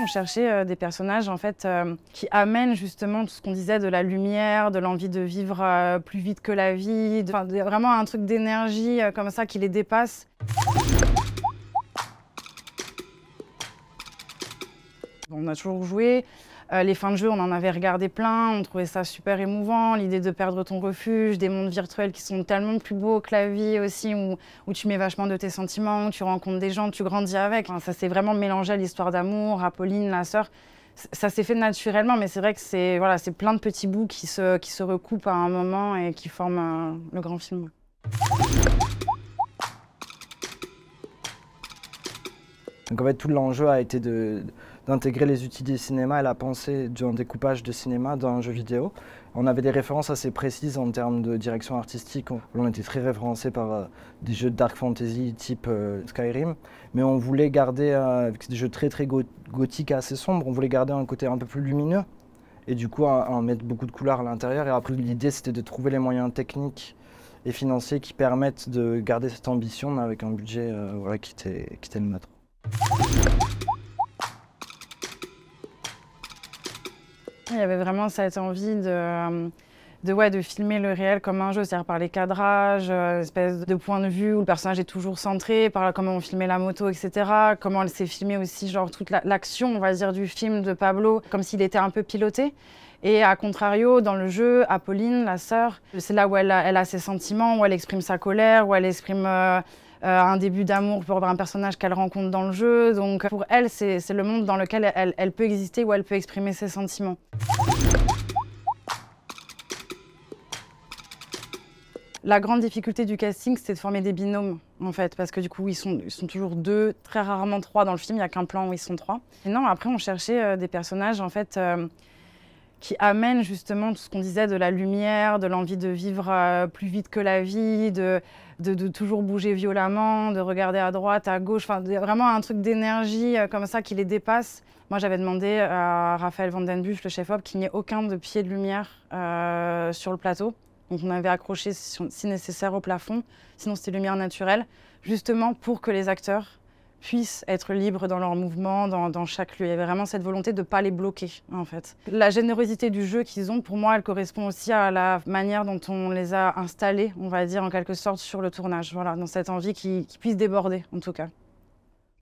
On cherchait euh, des personnages en fait euh, qui amènent justement tout ce qu'on disait de la lumière, de l'envie de vivre euh, plus vite que la vie, vraiment un truc d'énergie comme ça qui les dépasse. On a toujours joué euh, les fins de jeu, on en avait regardé plein, on trouvait ça super émouvant, l'idée de perdre ton refuge, des mondes virtuels qui sont tellement plus beaux que la vie aussi, où, où tu mets vachement de tes sentiments, où tu rencontres des gens, tu grandis avec. ça s'est vraiment mélangé à l'histoire d'amour, à Pauline, la sœur. Ça s'est fait naturellement, mais c'est vrai que c'est voilà, plein de petits bouts qui se, qui se recoupent à un moment et qui forment euh, le grand film. Donc en fait, tout l'enjeu a été d'intégrer les outils du cinéma et la pensée d'un découpage de cinéma dans un jeu vidéo. On avait des références assez précises en termes de direction artistique. On était très référencé par euh, des jeux de dark fantasy type euh, Skyrim, mais on voulait garder, avec euh, des jeux très très gothiques assez sombres, on voulait garder un côté un peu plus lumineux et du coup en mettre beaucoup de couleurs à l'intérieur. Et après, l'idée c'était de trouver les moyens techniques et financiers qui permettent de garder cette ambition avec un budget qui était, qui était le nôtre. Il y avait vraiment cette envie de, euh, de, de filmer le réel comme un jeu, c'est-à-dire par les cadrages, euh, une espèce de point de vue où le personnage est toujours centré, par comment on filmait la moto, etc. Comment elle s'est filmée aussi, genre toute l'action, on va dire, du film de Pablo, comme s'il était un peu piloté. Et à contrario, dans le jeu, Apolline, la sœur, c'est là où elle a, ses sentiments, où elle exprime sa colère, où elle exprime... Euh, euh, un début d'amour pour un personnage qu'elle rencontre dans le jeu. Donc pour elle, c'est le monde dans lequel elle, peut exister où elle peut exprimer ses sentiments. La grande difficulté du casting, c'est de former des binômes, en fait, parce que du coup, ils sont, ils sont toujours deux, très rarement trois dans le film, il n'y a qu'un plan où ils sont trois. Et non, après, on cherchait euh, des personnages, en fait, euh, qui amène justement tout ce qu'on disait de la lumière, de l'envie de vivre euh, plus vite que la vie, de, de, toujours bouger violemment, de regarder à droite, à gauche, enfin vraiment un truc d'énergie euh, comme ça qui les dépasse. Moi, j'avais demandé à Raphaël Vandenbusch, le chef-op, qu'il n'y ait aucun de pied de lumière euh, sur le plateau. Donc on avait accroché si nécessaire au plafond, sinon c'était lumière naturelle, justement pour que les acteurs puissent être libres dans leur mouvement, dans, chaque lieu. Il y avait vraiment cette volonté de ne pas les bloquer, en fait. La générosité du jeu qu'ils ont, pour moi, elle correspond aussi à la manière dont on les a installés, on va dire, en quelque sorte, sur le tournage. Voilà, dans cette envie qu'ils puissent déborder, en tout cas.